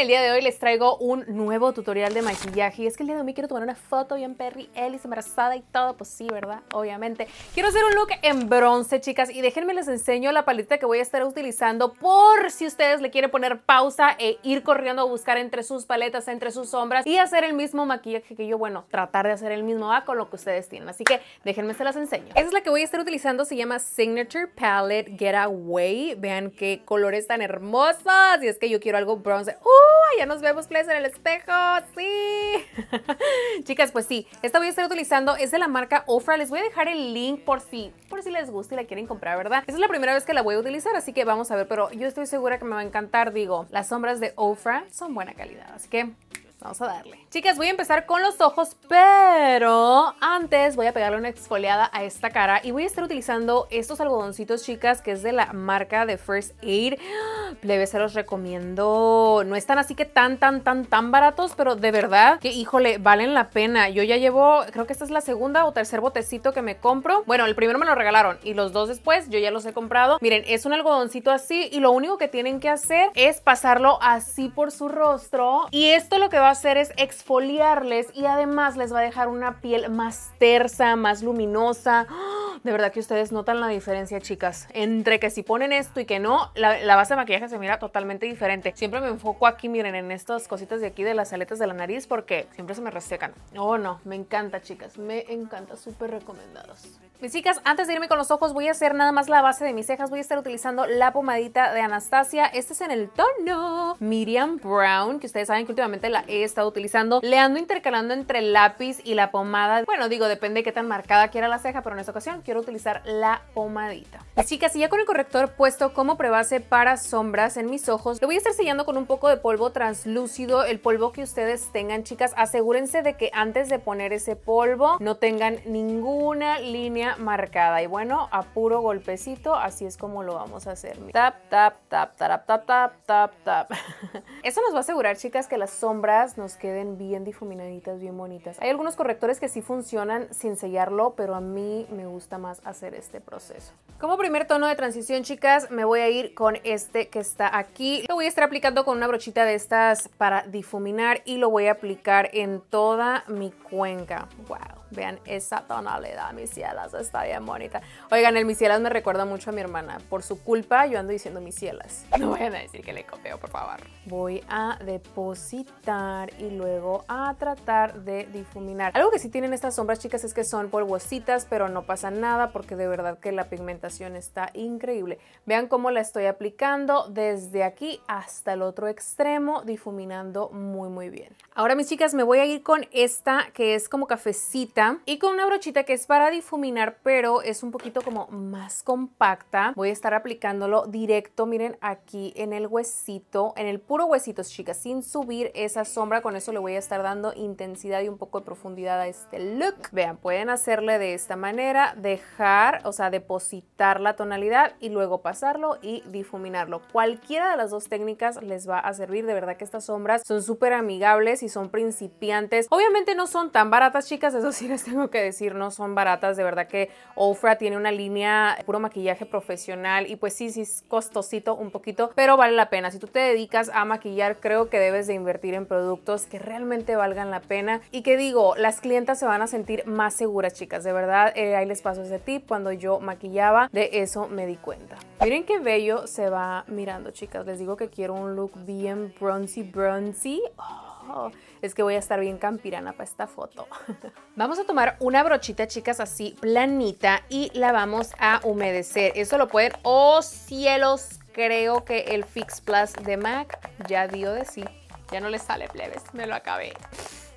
el día de hoy les traigo un nuevo tutorial de maquillaje y es que el día de hoy quiero tomar una foto bien Perry Ellis embarazada y todo, pues sí, ¿verdad? Obviamente. Quiero hacer un look en bronce, chicas, y déjenme les enseño la paleta que voy a estar utilizando por si ustedes le quieren poner pausa e ir corriendo a buscar entre sus paletas, entre sus sombras y hacer el mismo maquillaje que yo, bueno, tratar de hacer el mismo A con lo que ustedes tienen. Así que déjenme se las enseño. Esa es la que voy a estar utilizando, se llama Signature Palette Getaway. Vean qué colores tan hermosos y es que yo quiero algo bronce. ¡Uh! ya nos vemos, plebes, en el espejo, sí. Chicas, pues sí, esta voy a estar utilizando, es de la marca Ofra, les voy a dejar el link por si, por si les gusta y la quieren comprar, ¿verdad? Esa es la primera vez que la voy a utilizar, así que vamos a ver, pero yo estoy segura que me va a encantar, digo, las sombras de Ofra son buena calidad, así que Vamos a darle. Chicas, voy a empezar con los ojos, pero antes voy a pegarle una exfoliada a esta cara y voy a estar utilizando estos algodoncitos, chicas, que es de la marca de First Aid. debe se los recomiendo. No están así que tan, tan, tan, tan baratos, pero de verdad que, híjole, valen la pena. Yo ya llevo, creo que esta es la segunda o tercer botecito que me compro. Bueno, el primero me lo regalaron y los dos después yo ya los he comprado. Miren, es un algodoncito así y lo único que tienen que hacer es pasarlo así por su rostro y esto lo que va hacer es exfoliarles y además les va a dejar una piel más tersa, más luminosa. ¡Ah! De verdad que ustedes notan la diferencia, chicas. Entre que si ponen esto y que no, la, base de maquillaje se mira totalmente diferente. Siempre me enfoco aquí, miren, en estas cositas de aquí de las aletas de la nariz porque siempre se me resecan. Oh, no, me encanta, chicas. Me encanta, súper recomendados. Mis chicas, antes de irme con los ojos, voy a hacer nada más la base de mis cejas. Voy a estar utilizando la pomadita de Anastasia. Este es en el tono Miriam Brown, que ustedes saben que últimamente la he estado utilizando. Le ando intercalando entre el lápiz y la pomada. Bueno, digo, depende de qué tan marcada quiera la ceja, pero en esta ocasión quiero utilizar la pomadita. chicas, y ya con el corrector puesto como prebase para sombras en mis ojos, lo voy a estar sellando con un poco de polvo translúcido, el polvo que ustedes tengan, chicas. Asegúrense de que antes de poner ese polvo no tengan ninguna línea marcada. Y bueno, a puro golpecito, así es como lo vamos a hacer. Tap, tap, tap, tap tap, tap, tap, tap. Eso nos va a asegurar, chicas, que las sombras nos queden bien difuminaditas, bien bonitas. Hay algunos correctores que sí funcionan sin sellarlo, pero a mí me gusta más hacer este proceso. Como primer tono de transición, chicas, me voy a ir con este que está aquí. Lo voy a estar aplicando con una brochita de estas para difuminar y lo voy a aplicar en toda mi cuenca. ¡Wow! Vean esa tonalidad, mis cielas, está bien bonita. Oigan, el mis me recuerda mucho a mi hermana. Por su culpa, yo ando diciendo mis cielas. No voy a decir que le copio, por favor. Voy a depositar y luego a tratar de difuminar. Algo que sí tienen estas sombras, chicas, es que son polvositas, pero no pasa nada nada porque de verdad que la pigmentación está increíble. Vean cómo la estoy aplicando desde aquí hasta el otro extremo, difuminando muy muy bien. Ahora mis chicas me voy a ir con esta que es como cafecita y con una brochita que es para difuminar pero es un poquito como más compacta. Voy a estar aplicándolo directo, miren aquí en el huesito, en el puro huesito chicas, sin subir esa sombra, con eso le voy a estar dando intensidad y un poco de profundidad a este look. Vean, pueden hacerle de esta manera, de dejar, o sea, depositar la tonalidad y luego pasarlo y difuminarlo. Cualquiera de las dos técnicas les va a servir. De verdad que estas sombras son súper amigables y son principiantes. Obviamente no son tan baratas, chicas, eso sí les tengo que decir, no son baratas. De verdad que Ofra tiene una línea puro maquillaje profesional y pues sí, sí es costosito un poquito, pero vale la pena. Si tú te dedicas a maquillar, creo que debes de invertir en productos que realmente valgan la pena y que digo, las clientas se van a sentir más seguras, chicas. De verdad, eh, ahí les paso de ti cuando yo maquillaba, de eso me di cuenta. Miren qué bello se va mirando, chicas. Les digo que quiero un look bien bronzy, bronzy. Oh, es que voy a estar bien campirana para esta foto. vamos a tomar una brochita, chicas, así planita y la vamos a humedecer. Eso lo pueden... ¡Oh, cielos! Creo que el Fix Plus de MAC ya dio de sí. Ya no le sale, plebes. Me lo acabé.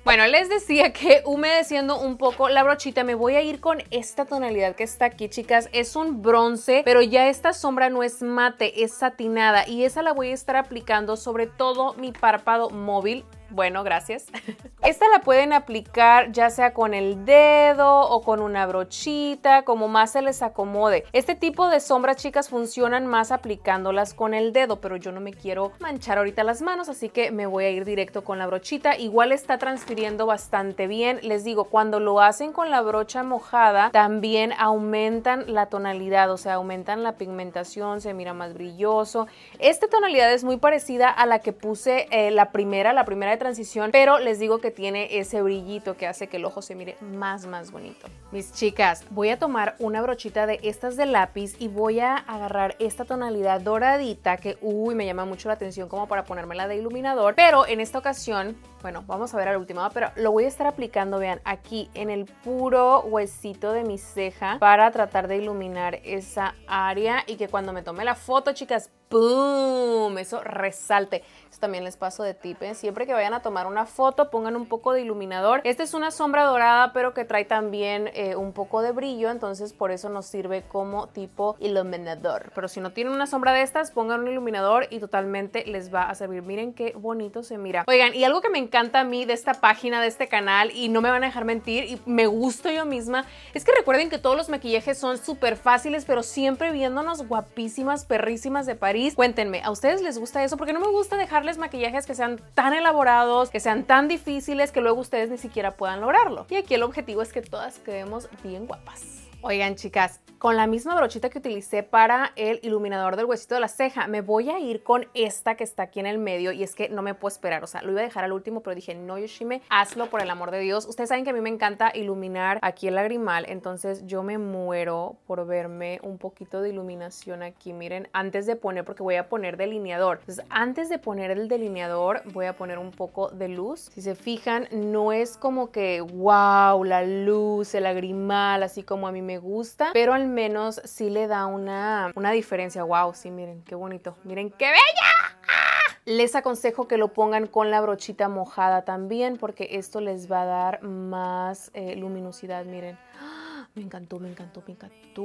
Bueno, les decía que humedeciendo un poco la brochita, me voy a ir con esta tonalidad que está aquí, chicas. Es un bronce, pero ya esta sombra no es mate, es satinada y esa la voy a estar aplicando sobre todo mi párpado móvil bueno, gracias. Esta la pueden aplicar ya sea con el dedo o con una brochita, como más se les acomode. Este tipo de sombras, chicas, funcionan más aplicándolas con el dedo, pero yo no me quiero manchar ahorita las manos, así que me voy a ir directo con la brochita. Igual está transfiriendo bastante bien. Les digo, cuando lo hacen con la brocha mojada, también aumentan la tonalidad, o sea, aumentan la pigmentación, se mira más brilloso. Esta tonalidad es muy parecida a la que puse eh, la primera, la primera transición, pero les digo que tiene ese brillito que hace que el ojo se mire más, más bonito. Mis chicas, voy a tomar una brochita de estas de lápiz y voy a agarrar esta tonalidad doradita que, uy, me llama mucho la atención como para ponérmela de iluminador, pero en esta ocasión, bueno, vamos a ver al último, pero lo voy a estar aplicando, vean, aquí en el puro huesito de mi ceja para tratar de iluminar esa área y que cuando me tome la foto, chicas, Boom, Eso resalte. Esto también les paso de tip. Siempre que vayan a tomar una foto, pongan un poco de iluminador. Esta es una sombra dorada, pero que trae también eh, un poco de brillo. Entonces, por eso nos sirve como tipo iluminador. Pero si no tienen una sombra de estas, pongan un iluminador y totalmente les va a servir. Miren qué bonito se mira. Oigan, y algo que me encanta a mí de esta página, de este canal, y no me van a dejar mentir, y me gusto yo misma, es que recuerden que todos los maquillajes son súper fáciles, pero siempre viéndonos guapísimas, perrísimas de París Cuéntenme, ¿a ustedes les gusta eso? Porque no me gusta dejarles maquillajes que sean tan elaborados, que sean tan difíciles, que luego ustedes ni siquiera puedan lograrlo. Y aquí el objetivo es que todas quedemos bien guapas. Oigan, chicas, con la misma brochita que utilicé para el iluminador del huesito de la ceja, me voy a ir con esta que está aquí en el medio y es que no me puedo esperar, o sea, lo iba a dejar al último, pero dije, no, Yoshime, hazlo por el amor de Dios. Ustedes saben que a mí me encanta iluminar aquí el lagrimal, entonces yo me muero por verme un poquito de iluminación aquí, miren, antes de poner, porque voy a poner delineador. Entonces, antes de poner el delineador, voy a poner un poco de luz. Si se fijan, no es como que, wow, la luz, el lagrimal, así como a mí me gusta, pero al menos sí le da una, una diferencia. ¡Wow! Sí, miren, qué bonito. ¡Miren qué bella! ¡Ah! Les aconsejo que lo pongan con la brochita mojada también porque esto les va a dar más eh, luminosidad, miren. ¡Ah! Me encantó, me encantó, me encantó.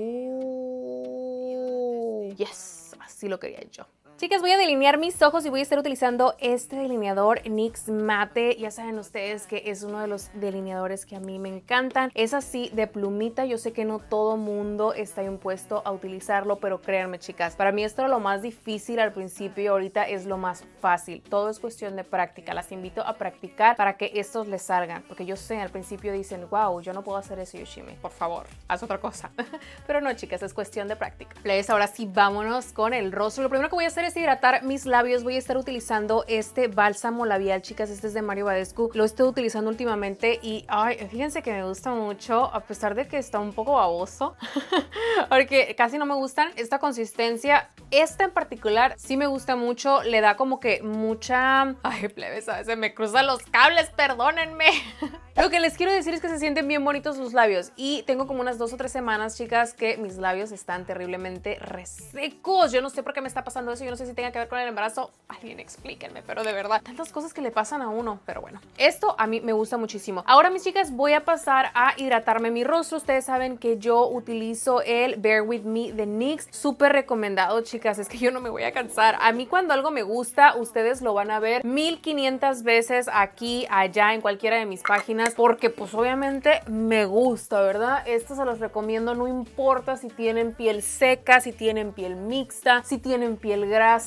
Yes, así lo quería yo. Chicas, voy a delinear mis ojos y voy a estar utilizando este delineador NYX Mate. Ya saben ustedes que es uno de los delineadores que a mí me encantan. Es así de plumita. Yo sé que no todo mundo está impuesto a utilizarlo, pero créanme, chicas, para mí esto era lo más difícil al principio y ahorita es lo más fácil. Todo es cuestión de práctica. Las invito a practicar para que estos les salgan. Porque yo sé, al principio dicen, wow, yo no puedo hacer eso, Yoshimi. Por favor, haz otra cosa. pero no, chicas, es cuestión de práctica. ahora sí, vámonos con el rostro. Lo primero que voy a hacer es hidratar mis labios voy a estar utilizando este bálsamo labial, chicas. Este es de Mario Badescu. Lo estoy utilizando últimamente y ay, fíjense que me gusta mucho, a pesar de que está un poco baboso, porque casi no me gustan esta consistencia. Esta en particular sí me gusta mucho, le da como que mucha... Ay, plebes, a veces me cruzan los cables, perdónenme. Lo que les quiero decir es que se sienten bien bonitos sus labios y tengo como unas dos o tres semanas, chicas, que mis labios están terriblemente resecos. Yo no sé por qué me está pasando eso, yo no sé si tenga que ver con el embarazo, alguien explíquenme, pero de verdad, tantas cosas que le pasan a uno, pero bueno, esto a mí me gusta muchísimo. Ahora mis chicas voy a pasar a hidratarme mi rostro, ustedes saben que yo utilizo el Bear With Me de NYX, súper recomendado chicas, es que yo no me voy a cansar, a mí cuando algo me gusta, ustedes lo van a ver 1500 veces aquí, allá, en cualquiera de mis páginas, porque pues obviamente me gusta, ¿verdad? Esto se los recomiendo, no importa si tienen piel seca, si tienen piel mixta, si tienen piel grasa, o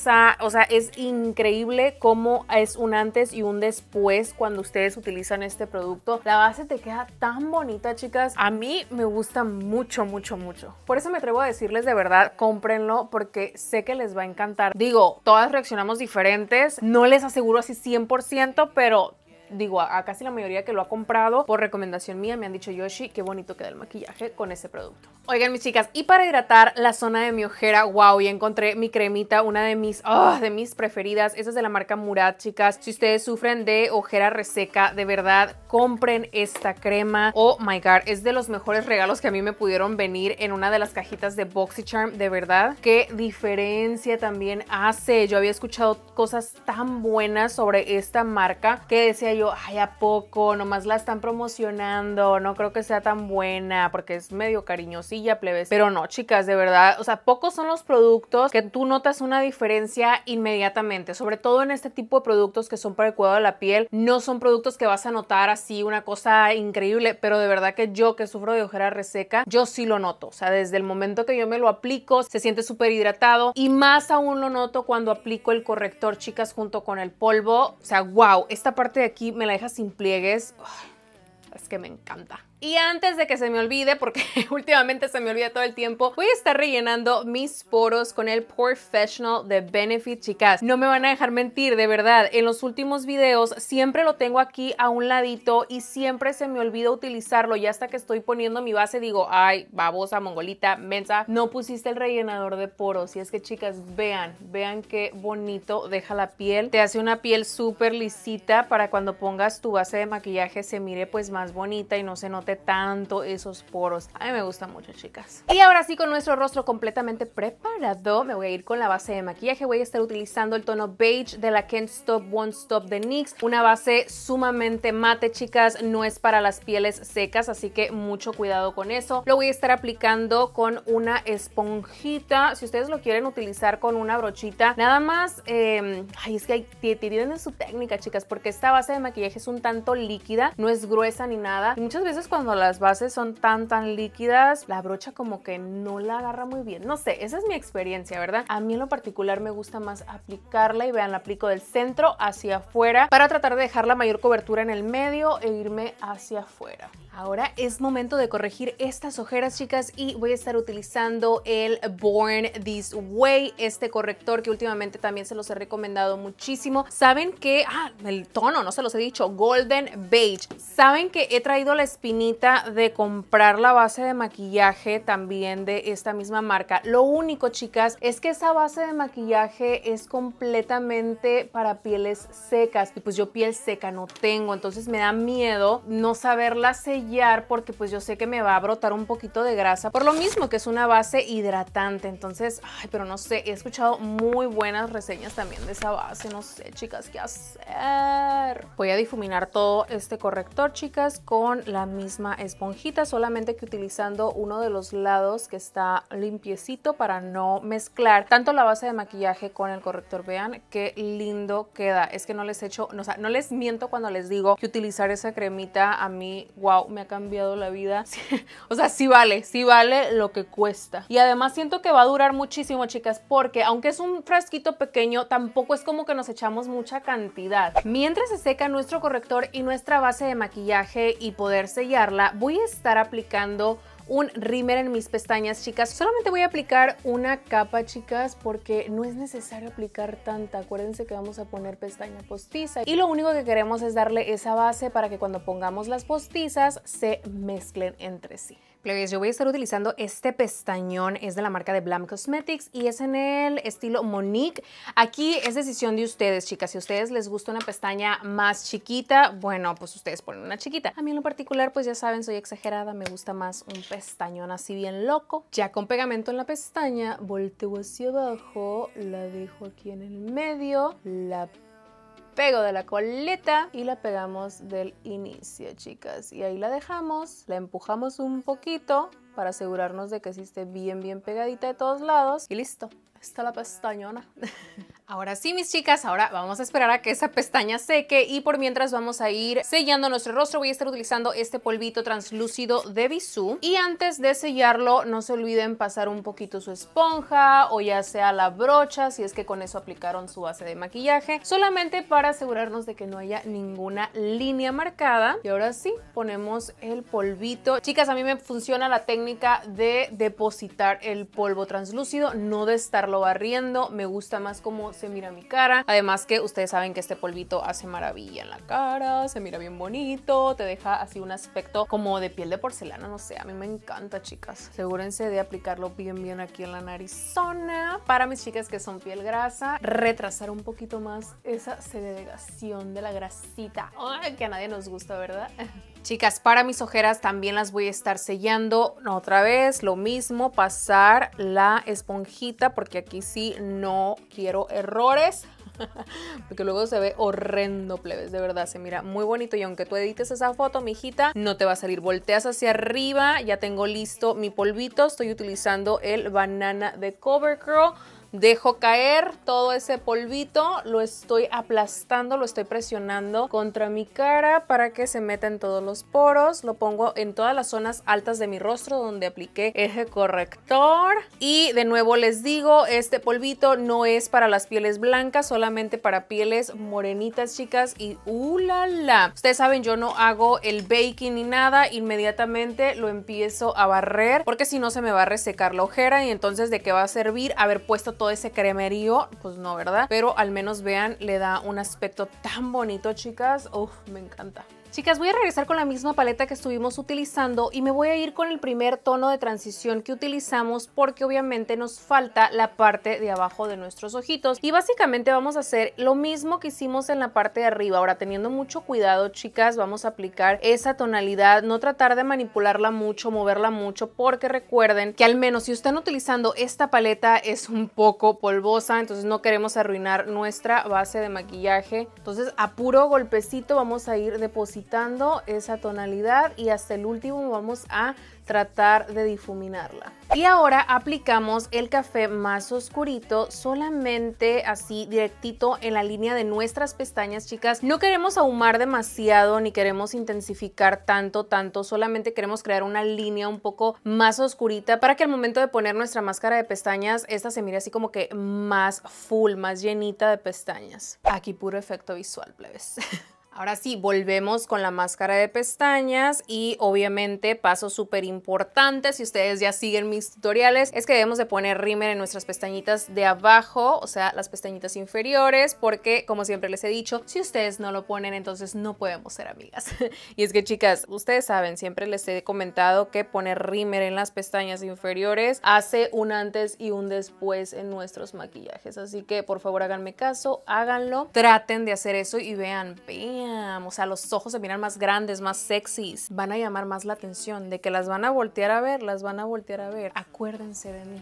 sea, es increíble cómo es un antes y un después cuando ustedes utilizan este producto. La base te queda tan bonita, chicas. A mí me gusta mucho, mucho, mucho. Por eso me atrevo a decirles de verdad, cómprenlo porque sé que les va a encantar. Digo, todas reaccionamos diferentes. No les aseguro así 100%, pero digo, a, casi la mayoría que lo ha comprado por recomendación mía me han dicho, Yoshi, qué bonito queda el maquillaje con ese producto. Oigan, mis chicas, y para hidratar la zona de mi ojera, wow, y encontré mi cremita, una de mis, oh, de mis preferidas. esa es de la marca Murat, chicas. Si ustedes sufren de ojera reseca, de verdad, compren esta crema. Oh my god, es de los mejores regalos que a mí me pudieron venir en una de las cajitas de BoxyCharm, de verdad. Qué diferencia también hace. Yo había escuchado cosas tan buenas sobre esta marca que decía yo, ay, ¿a poco? Nomás la están promocionando, no creo que sea tan buena porque es medio cariñosilla, plebes. Pero no, chicas, de verdad, o sea, pocos son los productos que tú notas una diferencia inmediatamente, sobre todo en este tipo de productos que son para el cuidado de la piel. No son productos que vas a notar así una cosa increíble, pero de verdad que yo que sufro de ojera reseca, yo sí lo noto. O sea, desde el momento que yo me lo aplico, se siente súper hidratado y más aún lo noto cuando aplico el corrector, chicas, junto con el polvo. O sea, wow, esta parte de aquí me la deja sin pliegues. es que me encanta. Y antes de que se me olvide, porque últimamente se me olvida todo el tiempo, voy a estar rellenando mis poros con el Professional de Benefit, chicas. No me van a dejar mentir, de verdad. En los últimos videos siempre lo tengo aquí a un ladito y siempre se me olvida utilizarlo. Y hasta que estoy poniendo mi base digo, ay, babosa, mongolita, mensa, no pusiste el rellenador de poros. Y es que, chicas, vean, vean qué bonito deja la piel. Te hace una piel súper lisita para cuando pongas tu base de maquillaje se mire pues más bonita y no se note tanto esos poros. A mí me gusta mucho, chicas. Y ahora sí, con nuestro rostro completamente preparado, me voy a ir con la base de maquillaje. Voy a estar utilizando el tono beige de la Can't Stop One Stop de NYX. Una base sumamente mate, chicas. No es para las pieles secas, así que mucho cuidado con eso. Lo voy a estar aplicando con una esponjita. Si ustedes lo quieren utilizar con una brochita, nada más... Em, ay, es que tienen su técnica, chicas, porque esta base de maquillaje es un tanto líquida, no es gruesa ni nada. Y muchas veces cuando cuando las bases son tan tan líquidas, la brocha como que no la agarra muy bien. No sé, esa es mi experiencia, ¿verdad? A mí en lo particular me gusta más aplicarla y vean, la aplico del centro hacia afuera para tratar de dejar la mayor cobertura en el medio e irme hacia afuera. Ahora es momento de corregir estas ojeras, chicas, y voy a estar utilizando el Born This Way, este corrector que últimamente también se los he recomendado muchísimo. Saben que, ah, el tono, no se los he dicho, Golden Beige. Saben que he traído la espinilla de comprar la base de maquillaje también de esta misma marca. Lo único, chicas, es que esa base de maquillaje es completamente para pieles secas y pues yo piel seca no tengo, entonces me da miedo no saberla sellar porque pues yo sé que me va a brotar un poquito de grasa por lo mismo que es una base hidratante, entonces, ay, pero no sé, he escuchado muy buenas reseñas también de esa base, no sé, chicas, qué hacer. Voy a difuminar todo este corrector, chicas, con la misma esponjita, solamente que utilizando uno de los lados que está limpiecito para no mezclar tanto la base de maquillaje con el corrector. Vean qué lindo queda. Es que no les echo, no, o sea, no les miento cuando les digo que utilizar esa cremita a mí, wow, me ha cambiado la vida. o sea, sí vale, sí vale lo que cuesta. Y además siento que va a durar muchísimo, chicas, porque aunque es un frasquito pequeño, tampoco es como que nos echamos mucha cantidad. Mientras se seca nuestro corrector y nuestra base de maquillaje y poder sellarla, voy a estar aplicando un rimer en mis pestañas, chicas. Solamente voy a aplicar una capa, chicas, porque no es necesario aplicar tanta. Acuérdense que vamos a poner pestaña postiza. Y lo único que queremos es darle esa base para que cuando pongamos las postizas se mezclen entre sí yo voy a estar utilizando este pestañón, es de la marca de Blam Cosmetics y es en el estilo Monique. Aquí es decisión de ustedes, chicas. Si a ustedes les gusta una pestaña más chiquita, bueno, pues ustedes ponen una chiquita. A mí en lo particular, pues ya saben, soy exagerada, me gusta más un pestañón así bien loco. Ya con pegamento en la pestaña, volteo hacia abajo, la dejo aquí en el medio, la pego de la coleta y la pegamos del inicio, chicas. Y ahí la dejamos, la empujamos un poquito para asegurarnos de que sí esté bien, bien pegadita de todos lados. Y listo, está la pestañona. Ahora sí, mis chicas, ahora vamos a esperar a que esa pestaña seque y por mientras vamos a ir sellando nuestro rostro. Voy a estar utilizando este polvito translúcido de Bisú. Y antes de sellarlo, no se olviden pasar un poquito su esponja o ya sea la brocha, si es que con eso aplicaron su base de maquillaje, solamente para asegurarnos de que no haya ninguna línea marcada. Y ahora sí, ponemos el polvito. Chicas, a mí me funciona la técnica de depositar el polvo translúcido, no de estarlo barriendo. Me gusta más como se mira mi cara. Además que ustedes saben que este polvito hace maravilla en la cara, se mira bien bonito, te deja así un aspecto como de piel de porcelana, no sé, a mí me encanta chicas. Asegúrense de aplicarlo bien bien aquí en la narizona. Para mis chicas que son piel grasa, retrasar un poquito más esa segregación de la grasita. que a nadie nos gusta, ¿verdad? Chicas, para mis ojeras también las voy a estar sellando otra vez, lo mismo, pasar la esponjita porque aquí sí no quiero errores. Porque luego se ve horrendo, plebes. De verdad, se mira muy bonito. Y aunque tú edites esa foto, mijita, no te va a salir. Volteas hacia arriba. Ya tengo listo mi polvito. Estoy utilizando el banana de Covergirl. Dejo caer todo ese polvito, lo estoy aplastando, lo estoy presionando contra mi cara para que se meta en todos los poros. Lo pongo en todas las zonas altas de mi rostro donde apliqué eje corrector. Y de nuevo les digo, este polvito no es para las pieles blancas, solamente para pieles morenitas, chicas. Y ¡uh, Ustedes saben, yo no hago el baking ni nada. Inmediatamente lo empiezo a barrer porque si no se me va a resecar la ojera y entonces ¿de qué va a servir haber puesto todo ese cremerío, pues no, ¿verdad? Pero al menos vean, le da un aspecto tan bonito, chicas. Uf, me encanta. Chicas, voy a regresar con la misma paleta que estuvimos utilizando y me voy a ir con el primer tono de transición que utilizamos porque obviamente nos falta la parte de abajo de nuestros ojitos. Y básicamente vamos a hacer lo mismo que hicimos en la parte de arriba. Ahora, teniendo mucho cuidado, chicas, vamos a aplicar esa tonalidad, no tratar de manipularla mucho, moverla mucho, porque recuerden que al menos si están utilizando esta paleta es un poco polvosa, entonces no queremos arruinar nuestra base de maquillaje. Entonces, a puro golpecito vamos a ir depositando quitando esa tonalidad y hasta el último vamos a tratar de difuminarla. Y ahora aplicamos el café más oscurito solamente así directito en la línea de nuestras pestañas, chicas. No queremos ahumar demasiado ni queremos intensificar tanto, tanto. Solamente queremos crear una línea un poco más oscurita para que al momento de poner nuestra máscara de pestañas, esta se mire así como que más full, más llenita de pestañas. Aquí puro efecto visual, plebes. Ahora sí, volvemos con la máscara de pestañas y obviamente paso súper importante, si ustedes ya siguen mis tutoriales, es que debemos de poner rímel en nuestras pestañitas de abajo, o sea, las pestañitas inferiores, porque como siempre les he dicho, si ustedes no lo ponen, entonces no podemos ser amigas. y es que chicas, ustedes saben, siempre les he comentado que poner rímel en las pestañas inferiores hace un antes y un después en nuestros maquillajes, así que por favor háganme caso, háganlo, traten de hacer eso y vean, vean o sea, los ojos se miran más grandes, más sexys, van a llamar más la atención, de que las van a voltear a ver, las van a voltear a ver. Acuérdense de mí.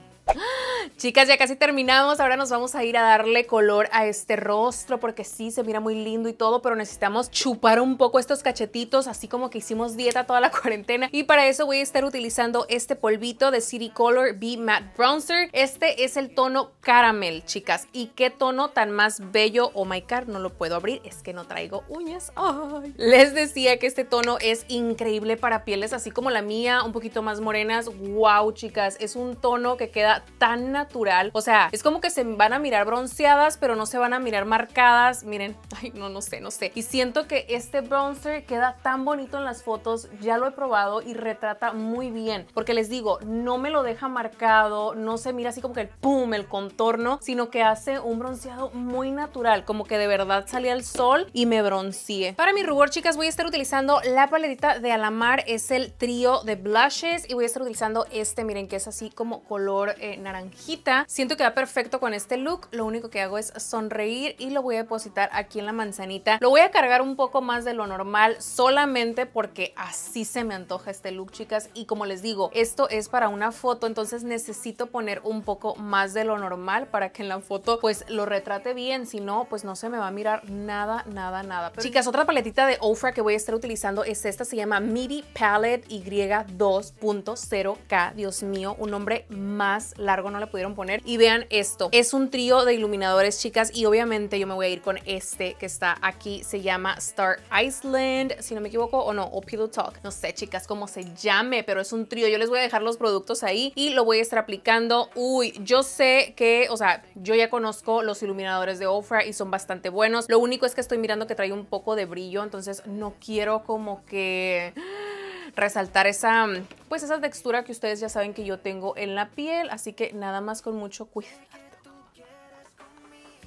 Chicas, ya casi terminamos. Ahora nos vamos a ir a darle color a este rostro porque sí, se mira muy lindo y todo, pero necesitamos chupar un poco estos cachetitos, así como que hicimos dieta toda la cuarentena. Y para eso voy a estar utilizando este polvito de City Color B Matte Bronzer. Este es el tono caramel, chicas. Y qué tono tan más bello. Oh my God, no lo puedo abrir. Es que no traigo uñas. Les decía que este tono es increíble para pieles así como la mía, un poquito más morenas. Wow, chicas, es un tono que queda tan natural. O sea, es como que se van a mirar bronceadas, pero no se van a mirar marcadas. Miren, ay, no, no sé, no sé. Y siento que este bronzer queda tan bonito en las fotos. Ya lo he probado y retrata muy bien. Porque les digo, no me lo deja marcado, no se mira así como que el pum, el contorno, sino que hace un bronceado muy natural, como que de verdad salí al sol y me bronceé. Para mi rubor, chicas, voy a estar utilizando la paletita de Alamar, es el trío de blushes y voy a estar utilizando este, miren, que es así como color... Eh, naranjita. Siento que va perfecto con este look. Lo único que hago es sonreír y lo voy a depositar aquí en la manzanita. Lo voy a cargar un poco más de lo normal solamente porque así se me antoja este look, chicas. Y como les digo, esto es para una foto, entonces necesito poner un poco más de lo normal para que en la foto pues lo retrate bien. Si no, pues no se me va a mirar nada, nada, nada. chicas, otra paletita de Ofra que voy a estar utilizando es esta. Se llama MIDI Palette Y 2.0K. Dios mío, un nombre más largo no le pudieron poner. Y vean esto, es un trío de iluminadores, chicas, y obviamente yo me voy a ir con este que está aquí, se llama Star Iceland si no me equivoco, o no, o Pillow Talk, no sé, chicas, cómo se llame, pero es un trío. Yo les voy a dejar los productos ahí y lo voy a estar aplicando. Uy, yo sé que, o sea, yo ya conozco los iluminadores de Ofra y son bastante buenos. Lo único es que estoy mirando que trae un poco de brillo, entonces no quiero como que resaltar esa, pues esa textura que ustedes ya saben que yo tengo en la piel, así que nada más con mucho cuidado.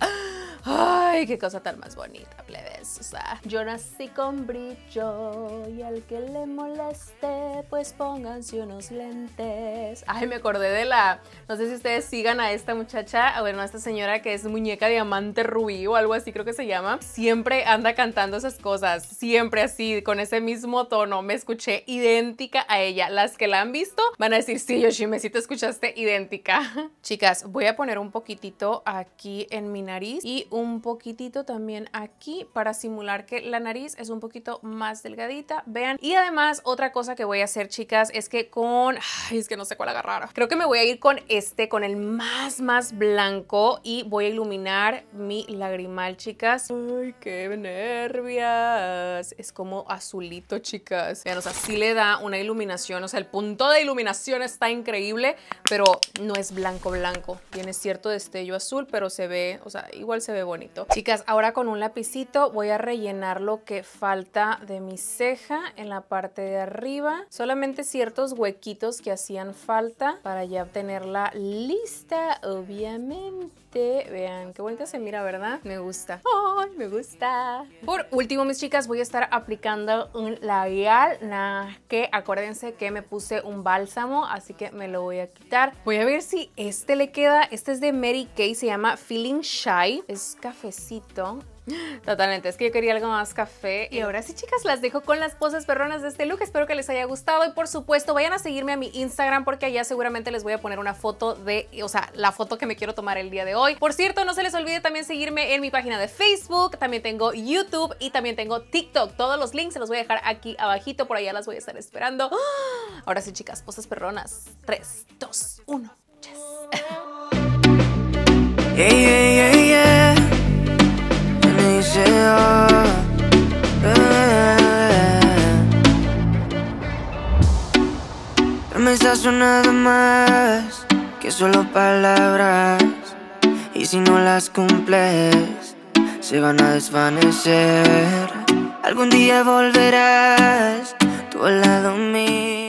Ay, qué cosa tan más bonita, plebe. Pues, o sea, yo nací con brillo y al que le moleste, pues pónganse unos lentes. Ay, me acordé de la. No sé si ustedes sigan a esta muchacha, bueno, a esta señora que es muñeca diamante rubí o algo así, creo que se llama. Siempre anda cantando esas cosas, siempre así, con ese mismo tono. Me escuché idéntica a ella. Las que la han visto van a decir, sí, Yoshime, sí te escuchaste idéntica. Chicas, voy a poner un poquitito aquí en mi nariz y un poquitito también aquí para simular que la nariz es un poquito más delgadita, vean. Y además otra cosa que voy a hacer chicas es que con, ay, es que no sé cuál agarrar, creo que me voy a ir con este, con el más más blanco y voy a iluminar mi lagrimal chicas. Ay, qué nervias, es como azulito chicas. Vean, o sea, sí le da una iluminación, o sea, el punto de iluminación está increíble, pero no es blanco blanco, tiene cierto destello azul, pero se ve, o sea, igual se ve bonito. Chicas, ahora con un lapicito voy voy a rellenar lo que falta de mi ceja en la parte de arriba. Solamente ciertos huequitos que hacían falta para ya tenerla lista, obviamente. Vean, qué bonita se mira, ¿verdad? Me gusta. ¡Ay, me gusta! Por último, mis chicas, voy a estar aplicando un labial, nada que acuérdense que me puse un bálsamo, así que me lo voy a quitar. Voy a ver si este le queda. Este es de Mary Kay, se llama Feeling Shy. Es cafecito Totalmente, es que yo quería algo más café. Y ahora sí, chicas, las dejo con las posas perronas de este look. Espero que les haya gustado y por supuesto vayan a seguirme a mi Instagram porque allá seguramente les voy a poner una foto de, o sea, la foto que me quiero tomar el día de hoy. Por cierto, no se les olvide también seguirme en mi página de Facebook, también tengo YouTube y también tengo TikTok. Todos los links se los voy a dejar aquí abajito, por allá las voy a estar esperando. ¡Ah! Ahora sí, chicas, posas perronas. 3, 2, 1. ha sonado más que solo palabras y si no las cumples se van a desvanecer. Algún día volverás tú al lado mío.